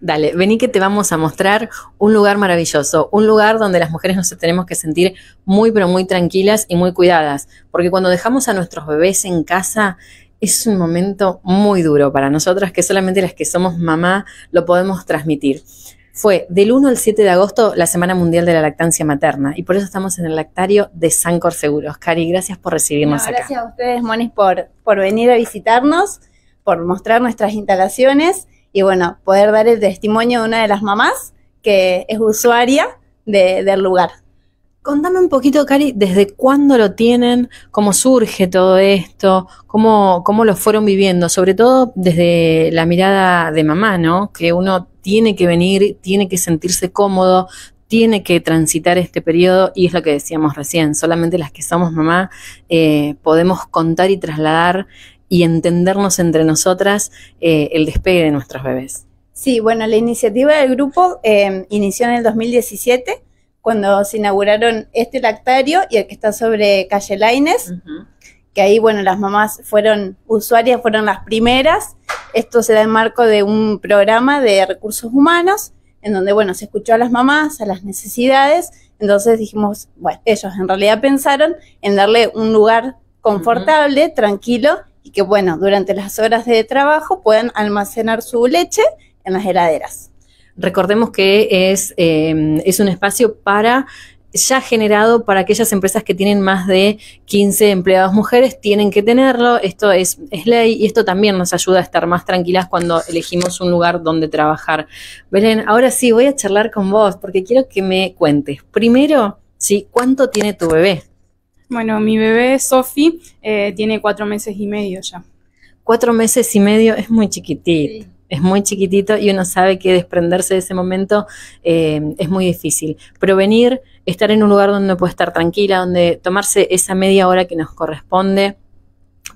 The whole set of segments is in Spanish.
Dale, vení que te vamos a mostrar un lugar maravilloso, un lugar donde las mujeres nos tenemos que sentir muy, pero muy tranquilas y muy cuidadas, porque cuando dejamos a nuestros bebés en casa, es un momento muy duro para nosotras que solamente las que somos mamá lo podemos transmitir. Fue del 1 al 7 de agosto la Semana Mundial de la Lactancia Materna y por eso estamos en el lactario de Sancor Seguros. Cari, gracias por recibirnos gracias acá. Gracias a ustedes, Monis, por venir a visitarnos, por mostrar nuestras instalaciones y bueno, poder dar el testimonio de una de las mamás que es usuaria de, del lugar. Contame un poquito, Cari, desde cuándo lo tienen, cómo surge todo esto, cómo, cómo lo fueron viviendo, sobre todo desde la mirada de mamá, ¿no? Que uno tiene que venir, tiene que sentirse cómodo, tiene que transitar este periodo y es lo que decíamos recién, solamente las que somos mamá eh, podemos contar y trasladar y entendernos entre nosotras eh, el despegue de nuestros bebés. Sí, bueno, la iniciativa del grupo em, inició en el 2017 cuando se inauguraron este lactario y el que está sobre calle Laines, que ahí, bueno, las mamás fueron usuarias, fueron las primeras. Esto se da en marco de un programa de recursos humanos, en donde, bueno, se escuchó a las mamás, a las necesidades. Entonces dijimos, bueno, ellos en realidad pensaron en darle un lugar confortable, tranquilo y que, bueno, durante las horas de trabajo puedan almacenar su leche en las heladeras. Recordemos que es, eh, es un espacio para ya generado para aquellas empresas que tienen más de 15 empleadas mujeres, tienen que tenerlo, esto es, es, ley y esto también nos ayuda a estar más tranquilas cuando elegimos un lugar donde trabajar. Belén, ahora sí, voy a charlar con vos porque quiero que me cuentes, primero, ¿sí? ¿cuánto tiene tu bebé? Bueno, mi bebé Sofi eh, tiene cuatro meses y medio ya. Cuatro meses y medio es muy chiquitito. Es muy chiquitito y uno sabe que desprenderse de ese momento eh, es muy difícil. Pero venir, estar en un lugar donde puede estar tranquila, donde tomarse esa media hora que nos corresponde,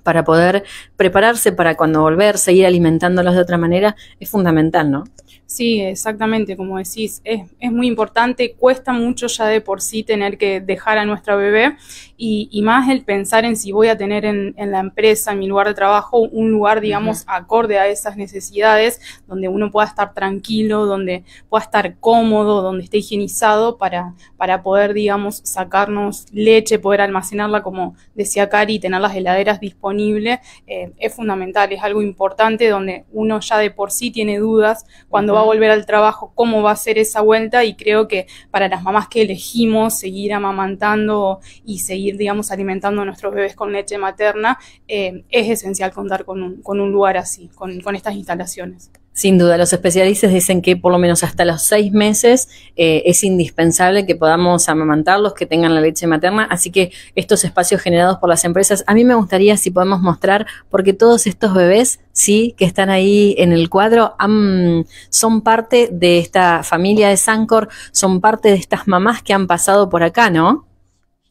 para poder prepararse para cuando volver, seguir alimentándolos de otra manera, es fundamental, ¿no? Sí, exactamente, como decís, es, es muy importante, cuesta mucho ya de por sí tener que dejar a nuestra bebé y, más el pensar en si voy a tener en, la empresa, en mi lugar de trabajo, un lugar, digamos, acorde a esas necesidades, donde uno pueda estar tranquilo, donde pueda estar cómodo, donde esté higienizado para, para poder, digamos, sacarnos leche, poder almacenarla, como decía Cari, tener las heladeras disponibles disponible eh, es fundamental, es algo importante donde uno ya de por sí tiene dudas cuando va a volver al trabajo, cómo va a ser esa vuelta y creo que para las mamás que elegimos seguir amamantando y seguir, digamos, alimentando a nuestros bebés con leche materna, eh, es esencial contar con un, lugar así, con estas instalaciones. Sin duda, los especialistas dicen que por lo menos hasta los seis meses eh, es indispensable que podamos amamantarlos, que tengan la leche materna. Así que estos espacios generados por las empresas, a mí me gustaría si podemos mostrar, porque todos estos bebés, sí, que están ahí en el cuadro, son parte de esta familia de Sancor, son parte de estas mamás que han pasado por acá, ¿no?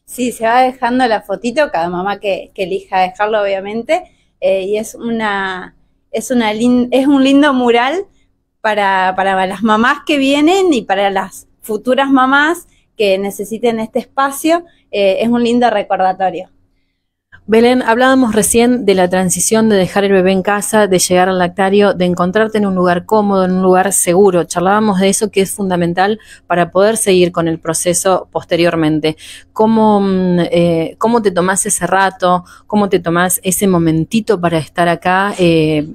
Sí, se va dejando la fotito, cada mamá que, elija dejarlo, obviamente, eh, y es una es, una es un lindo mural para, las mamás que vienen y para las futuras mamás que necesiten este espacio. Eh, es un lindo recordatorio. Belén, hablábamos recién de la transición de dejar el bebé en casa, de llegar al lactario, de encontrarte en un lugar cómodo, en un lugar seguro. Charlábamos de eso que es fundamental para poder seguir con el proceso posteriormente. ¿Cómo, mm, eh, cómo te tomás ese rato? ¿Cómo te tomás ese momentito para estar acá? Eh,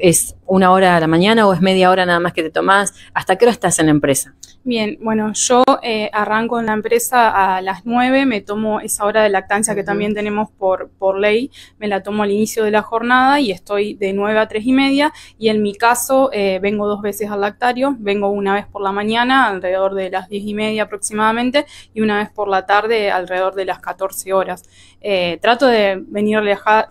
una hora a la mañana o es media hora nada más que te tomás? ¿Hasta qué hora estás en la empresa? Bien, bueno, yo eh, arranco en la empresa a las 9, me tomo esa hora de lactancia que también tenemos por, por ley, me la tomo al inicio de la jornada y estoy de 9 a tres y media y en mi caso eh, vengo dos veces al lactario, vengo una vez por la mañana alrededor de las diez y media aproximadamente y una vez por la tarde alrededor de las 14 horas. Eh, trato de venir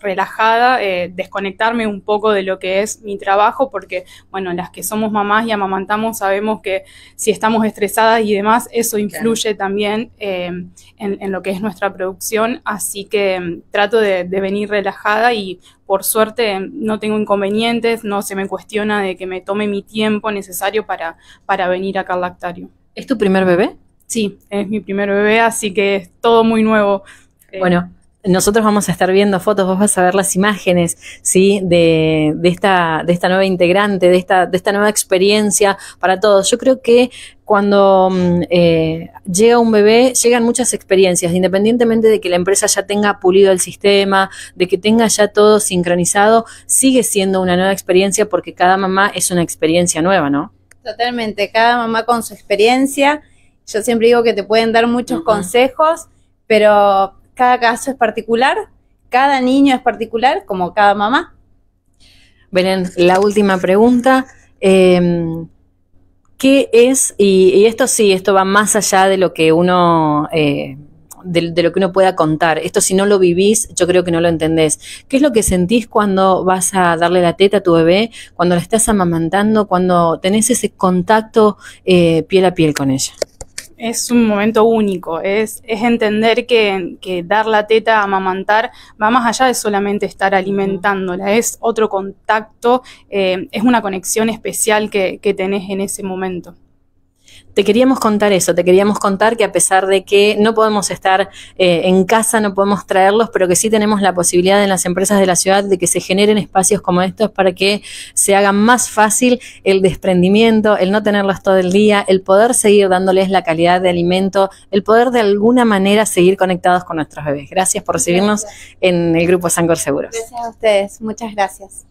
relajada, desconectarme un poco de lo que es mi trabajo porque, bueno, las que somos mamás y amamantamos sabemos que si estamos estresadas y demás, eso influye también eh, en, lo que es nuestra producción. Así que mm, trato de, venir relajada y por suerte no tengo inconvenientes, no se me cuestiona de que me tome mi tiempo necesario para, para venir acá al lactario. ¿Es tu primer bebé? Sí, es mi primer bebé, así que es todo muy nuevo. Eh, bueno, nosotros vamos a estar viendo fotos, vos vas a ver las imágenes, ¿sí? De, esta, de esta nueva integrante, de esta, de esta nueva experiencia para todos. Yo creo que cuando mm, eh, llega un bebé, llegan muchas experiencias, independientemente de que la empresa ya tenga pulido el sistema, de que tenga ya todo sincronizado, sigue siendo una nueva experiencia porque cada mamá es una experiencia nueva, ¿no? Totalmente, cada mamá con su experiencia. Yo siempre digo que te pueden dar muchos consejos, pero cada caso es particular, cada niño es particular, como cada mamá. Belén, la última pregunta. Em, ¿Qué es, y, esto sí, esto va más allá de lo que uno... Eh, de, lo que uno pueda contar. Esto si no lo vivís, yo creo que no lo entendés. ¿Qué es lo que sentís cuando vas a darle la teta a tu bebé, cuando la estás amamantando, cuando tenés ese contacto eh, piel a piel con ella? es un momento único, es, es entender que, dar la teta, amamantar, va más allá de solamente estar alimentándola, es otro contacto, eh, es una conexión especial que, que tenés en ese momento te queríamos contar eso, te queríamos contar que a pesar de que no podemos estar eh, en casa, no podemos traerlos, pero que sí tenemos la posibilidad en las empresas de la ciudad de que se generen espacios como estos para que se haga más fácil el desprendimiento, el no tenerlos todo el día, el poder seguir dándoles la calidad de alimento, el poder de alguna manera seguir conectados con nuestros bebés. Gracias por recibirnos en el Grupo Sancor Seguros. Gracias a ustedes, muchas gracias.